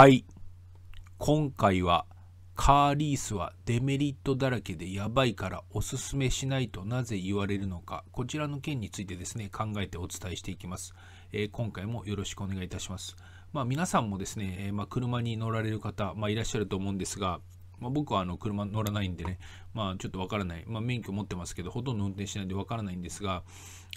はい。今回はカーリースはデメリットだらけでやばいからおすすめしないとなぜ言われるのか、こちらの件についてですね、考えてお伝えしていきます。えー、今回もよろしくお願いいたします。まあ皆さんもですね、えー、まあ、車に乗られる方、まあ、いらっしゃると思うんですが、まあ、僕はあの車乗らないんでね、まあ、ちょっとわからない、まあ、免許持ってますけど、ほとんど運転しないんでわからないんですが、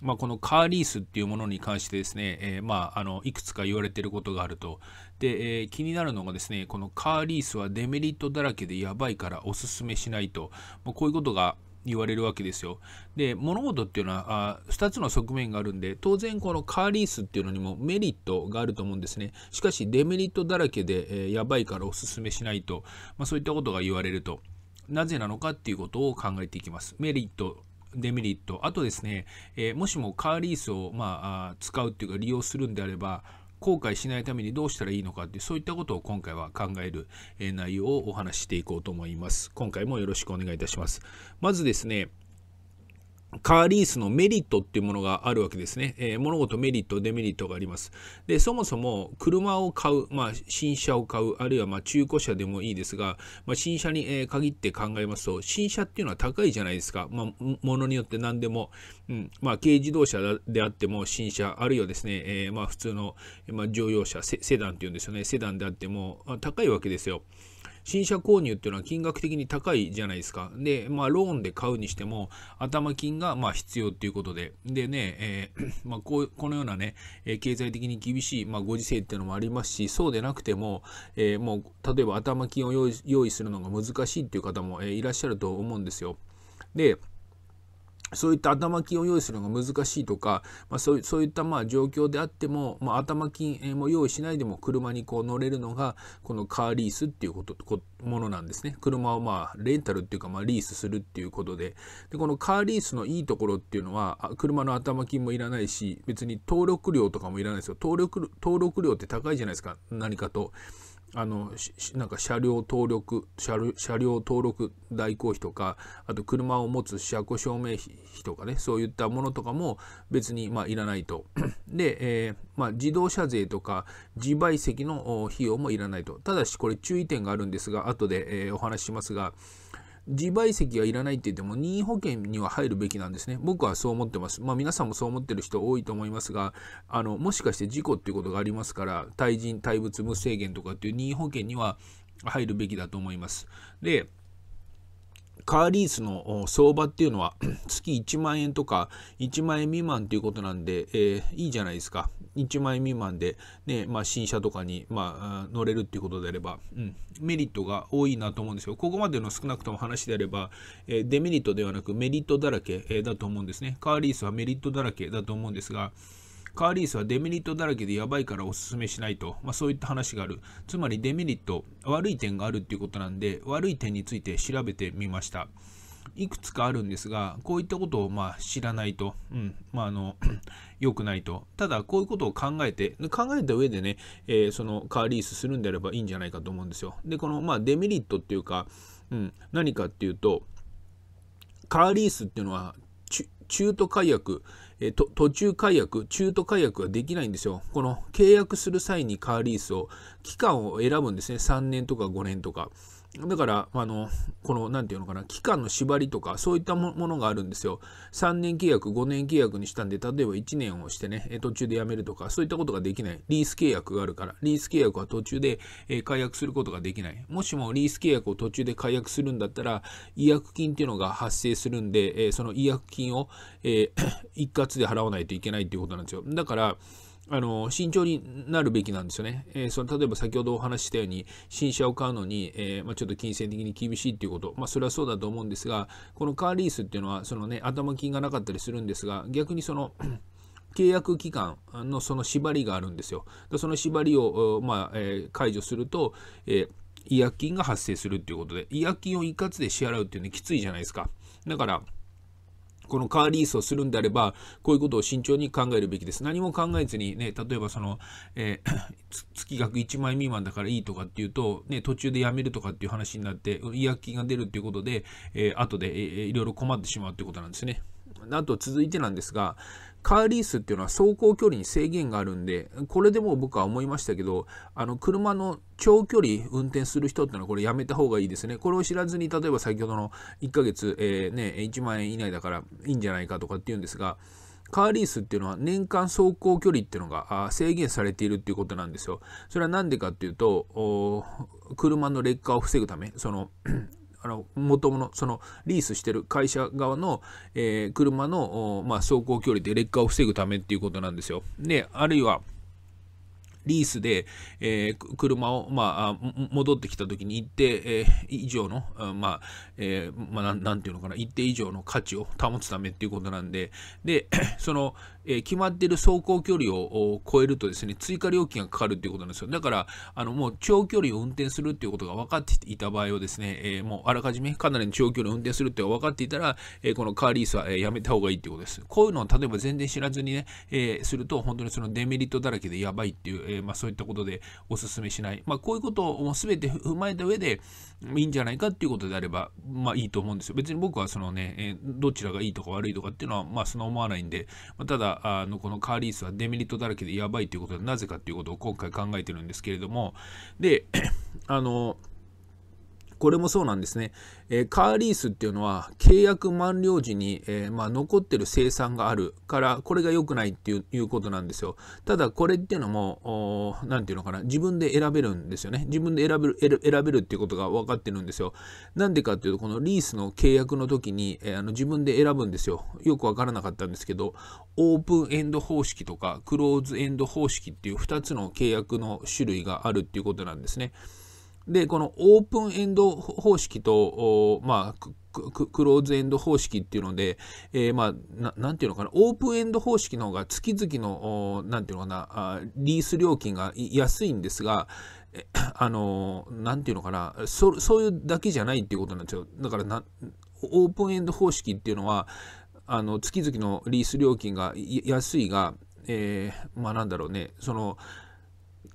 まあ、このカーリースっていうものに関してですね、えー、まあ、あのいくつか言われてることがあると。で、えー、気になるのがですね、このカーリースはデメリットだらけでやばいからおすすめしないと、まあ、こういうことが言われるわけですよ。で物事っていうのはあ2つの側面があるんで当然このカーリースっていうのにもメリットがあると思うんですね。しかしデメリットだらけで、えー、やばいからおすすめしないと、まあ、そういったことが言われるとなぜなのかっていうことを考えていきます。メリットデメリットあとですね、えー、もしもカーリースを、まあ、使うっていうか利用するんであれば後悔しないためにどうしたらいいのかってそういったことを今回は考える内容をお話ししていこうと思います。今回もよろしくお願いいたします。まずですね、カーリースのメリットっていうものがあるわけですね。えー、物事メリット、デメリットがあります。で、そもそも車を買う、まあ、新車を買う、あるいはま中古車でもいいですが、まあ、新車に、え限って考えますと、新車っていうのは高いじゃないですか。まあ、物によって何でも、うん、まあ、軽自動車であっても新車、あるいはですね、えー、ま普通の、ま乗用車セ、セダンっていうんですよね。セダンであっても、高いわけですよ。新車購入っていうのは金額的に高いじゃないですか。で、まあ、ローンで買うにしても、頭金がまあ必要っていうことで、でね、えー、まあ、こうこのようなね、え経済的に厳しい、まあ、ご時世っていうのもありますし、そうでなくても、えー、もう、例えば頭金を用意するのが難しいっていう方も、えいらっしゃると思うんですよ。で、そういった頭金を用意するのが難しいとか、まあ、そういそういったまあ状況であっても、まあ、頭金も用意しないでも車にこう乗れるのがこのカーリースっていうことものなんですね。車をまあレンタルっていうかまあリースするっていうことででこのカーリースのいいところっていうのは車の頭金もいらないし別に登録料とかもいらないですよ登録登録料って高いじゃないですか何かと。あのなんか車両登録車両登録代行費とかあと車を持つ車庫証明費とかねそういったものとかも別にまあいらないと で、えー、まあ、自動車税とか自賠責の費用もいらないとただしこれ注意点があるんですが後で、えー、お話ししますが自賠責はいらないって言っても任意保険には入るべきなんですね。僕はそう思ってます。まあ皆さんもそう思ってる人多いと思いますが、あの、もしかして事故っていうことがありますから、対人、対物無制限とかっていう任意保険には入るべきだと思います。で、カーリースの相場っていうのは 月1万円とか1万円未満ということなんで、えー、いいじゃないですか。1万円未満でね、まあ、新車とかに、まあ、乗れるっていうことであれば、うん、メリットが多いなと思うんですよ。ここまでの少なくとも話であれば、えー、デメリットではなくメリットだらけ、だと思うんですね。カーリースはメリットだらけだと思うんですが、カーリースはデメリットだらけでやばいからおすすめしないと、まあ、そういった話がある。つまりデメリット、悪い点があるっていうことなんで、悪い点について調べてみました。いくつかあるんですが、こういったことをまあ知らないと、うん、まあ、あの、良くないと。ただ、こういうことを考えて、考えた上でね、えー、そのカーリースするんであればいいんじゃないかと思うんですよ。で、このまあデメリットっていうか、うん、何かっていうと、カーリースっていうのは中途解約えー、途中解約、中途解約ができないんですよ。この契約する際にカーリースを、期間を選ぶんですね。3年とか5年とか。だから、あの、この、なんていうのかな、期間の縛りとか、そういったものがあるんですよ。3年契約、5年契約にしたんで、例えば1年をしてね、途中で辞めるとか、そういったことができない。リース契約があるから、リース契約は途中で解約することができない。もしもリース契約を途中で解約するんだったら、違約金っていうのが発生するんで、その違約金を 一括で払わないといけないっていうことなんですよ。だから、あの慎重になるべきなんですよね。えー、その例えば先ほどお話ししたように新車を買うのに、えー、まあ、ちょっと金銭的に厳しいっていうこと、まあ、それはそうだと思うんですがこのカーリースっていうのはその、ね、頭金がなかったりするんですが逆にその契約期間のその縛りがあるんですよ。その縛りを、まあえー、解除すると、え違約金が発生するっていうことで違約金を一括で支払うっていうのはきついじゃないですか。だからこのカーリースをするんであれば、こういうことを慎重に考えるべきです。何も考えずにね、例えばその、えー、月額1枚未満だからいいとかっていうと、ね、途中でやめるとかっていう話になって、違約金が出るっていうことで、えー、後で、えー、いろいろ困ってしまうっていうことなんですね。あと続いてなんですが、カーリースっていうのは走行距離に制限があるんで、これでもう僕は思いましたけど、あの車の長距離運転する人ってのはこれやめた方がいいですね。これを知らずに、例えば先ほどの1ヶ月、えー、ね、1万円以内だからいいんじゃないかとかっていうんですが、カーリースっていうのは年間走行距離っていうのが制限されているっていうことなんですよ。それは何でかっていうと、車の劣化を防ぐため、そのあの元々そのリースしてる会社側の、えー、車の、まあ、走行距離で劣化を防ぐためっていうことなんですよ。であるいはリースで、えー、車を、まあ、戻ってきた時に一定、えー、以上の、まあ、えー、まあ、なんていうのかな、一定以上の価値を保つためっていうことなんで、で、その、えー、決まってる走行距離を超えるとですね、追加料金がかかるっていうことなんですよ。だから、あの、もう長距離を運転するっていうことが分かっていた場合をですね、えー、もうあらかじめかなりの長距離を運転するって分かっていたら、えー、このカーリースは、えー、やめた方がいいっていうことです。こういうのを例えば全然知らずにね、えー、すると本当にそのデメリットだらけでやばいっていう、えー、まあ、そういったことでお勧めしない、まあ、こういうことを全て踏まえた上でいいんじゃないかっていうことであれば、まあ、いいと思うんですよ。別に僕はそのね、えー、どちらがいいとか悪いとかっていうのは、まあ、その思わないんで、まあ、ただあのこのカーリースはデメリットだらけでやばいということでなぜかっていうことを今回考えてるんですけれどもで あのこれもそうなんですね、えー、カーリースっていうのは契約満了時に、えー、まあ、残ってる生産があるからこれが良くないっていうことなんですよただこれっていうのも何て言うのかな自分で選べるんですよね自分で選べる選べるっていうことが分かってるんですよなんでかっていうとこのリースの契約の時に、えー、あの自分で選ぶんですよよく分からなかったんですけどオープンエンド方式とかクローズエンド方式っていう2つの契約の種類があるっていうことなんですね。で、このオープンエンド方式と、まあ、クローズエンド方式っていうので、えー、まあな、んていうのかな、オープンエンド方式の方が月々の、なんていうのかな、リース料金が安いんですが、あの、なんていうのかな、そそういうだけじゃないっていうことなんですよ。だからな、オープンエンド方式っていうのは、あの月々のリース料金が安いが、えー、まあなんだろうね、その、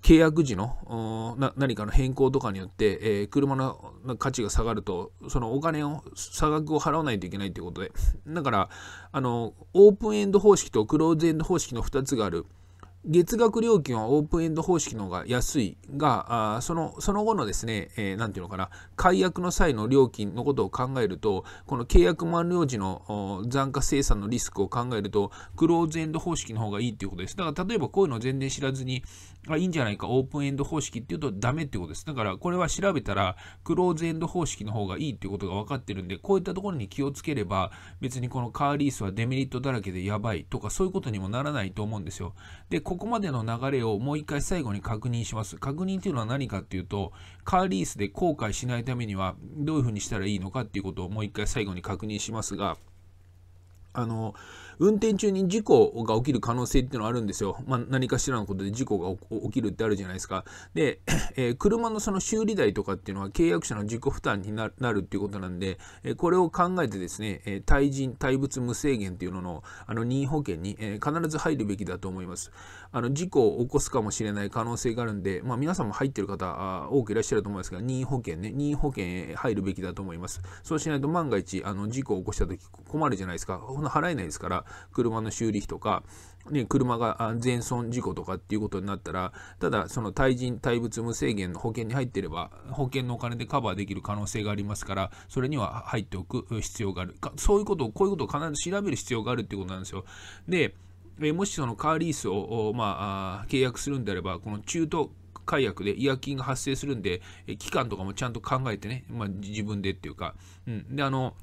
契約時の何かの変更とかによって、えー、車の価値が下がると、そのお金を、差額を払わないといけないということで、だから、あの、オープンエンド方式とクローズエンド方式の2つがある。月額料金はオープンエンド方式の方が安いが、あそのその後のですね、えー、ていうのかな、解約の際の料金のことを考えると、この契約満了時の残価生産のリスクを考えると、クローズエンド方式の方がいいっていうことです。だから例えばこういうの全然知らずに、あいいんじゃないか、オープンエンド方式っていうとダメってことです。だからこれは調べたら、クローズエンド方式の方がいいっていうことが分かってるんで、こういったところに気をつければ、別にこのカーリースはデメリットだらけでやばいとか、そういうことにもならないと思うんですよ。で、ここまでの流れをもう一回最後に確認します。確認というのは何かっていうと、カーリースで後悔しないためにはどういうふうにしたらいいのかっていうことをもう一回最後に確認しますが、あの、運転中に事故が起きる可能性っていうのはあるんですよ。まあ、何かしらのことで事故が起きるってあるじゃないですか。で、えー、車のその修理代とかっていうのは契約者の自己負担になるっていうことなんで、えー、これを考えてですね、えー、対人、対物無制限っていうののあの任意保険に、えー、必ず入るべきだと思います。あの事故を起こすかもしれない可能性があるんで、まあ、皆さんも入ってる方多くいらっしゃると思いますが、任意保険ね、任意保険へ入るべきだと思います。そうしないと万が一あの事故を起こした時困るじゃないですか。ほん払えないですから、車の修理費とか、ね、車が全損事故とかっていうことになったら、ただその対人、対物無制限の保険に入ってれば、保険のお金でカバーできる可能性がありますから、それには入っておく必要がある。そういうことを、こういうことを必ず調べる必要があるっていうことなんですよ。で、えもしそのカーリースを、まあ、契約するんであれば、この中途解約で違約金が発生するんで、期間とかもちゃんと考えてね、まあ、自分でっていうか、うん。で、あの、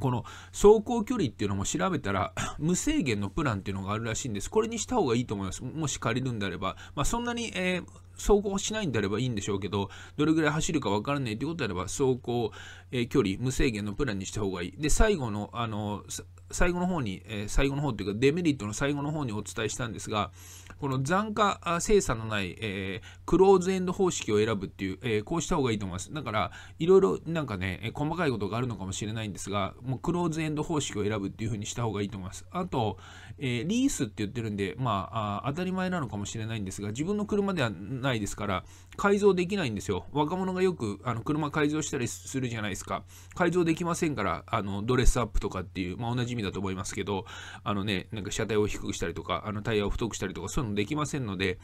この走行距離っていうのも調べたら 無制限のプランっていうのがあるらしいんです。これにした方がいいと思います。もし借りるんであれば。まあ、そんなに、えー、走行しないんであればいいんでしょうけど、どれぐらい走るかわからないということであれば、走行、えー、距離、無制限のプランにした方がいい。で、最後の、あの、最後の方に、えー、最後の方ていうかデメリットの最後の方にお伝えしたんですが、この残価精査のない、えー、クローズエンド方式を選ぶっていう、えー、こうした方がいいと思います。だから、いろいろなんかね、細かいことがあるのかもしれないんですが、もうクローズエンド方式を選ぶっていうふうにした方がいいと思います。あと、えー、リースって言ってるんで、まあ当たり前なのかもしれないんですが、自分の車ではないですから、改造できないんですよ。若者がよくあの車改造したりするじゃないですか。改造できませんから、あのドレスアップとかっていう、まあ、おなじみだと思いますけど、あのね、なんか車体を低くしたりとか、あのタイヤを太くしたりとか、そういうのできませんので、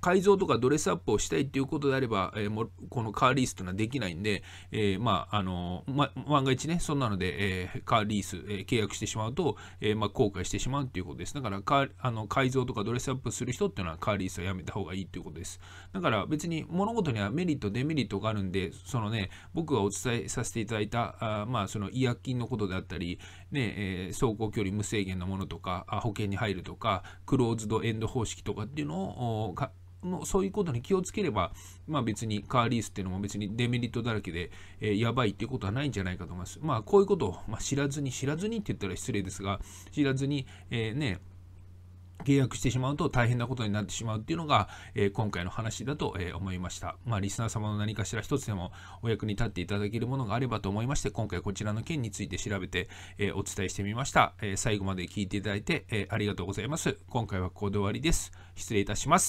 改造とかドレスアップをしたいということであれば、えー、もこのカーリースというのはできないんで、えー、まあ、あのま、万が一ね、そんなので、えー、カーリース、えー、契約してしまうと、えー、まあ、後悔してしまうということです。だからカあの、改造とかドレスアップする人っていうのはカーリースはやめた方がいいということです。だから別に物事にはメリット、デメリットがあるんで、そのね、僕がお伝えさせていただいた、あまあ、その違約金のことであったり、ねえー、走行距離無制限のものとか、あ保険に入るとか、クローズドエンド方式とかっていうのをのそういうことに気をつければ、まあ、別にカーリースっていうのも別にデメリットだらけで、えー、やばいっていうことはないんじゃないかと思います。まあこういうことを、まあ、知らずに知らずにって言ったら失礼ですが知らずに、えー、ね契約してしまうと大変なことになってしまうっていうのが、えー、今回の話だと、えー、思いました。まあ、リスナー様の何かしら一つでもお役に立っていただけるものがあればと思いまして、今回こちらの件について調べて、えー、お伝えしてみました、え最後まで聞いていただいて、えありがとうございます。今回はここで終わりです。失礼いたします。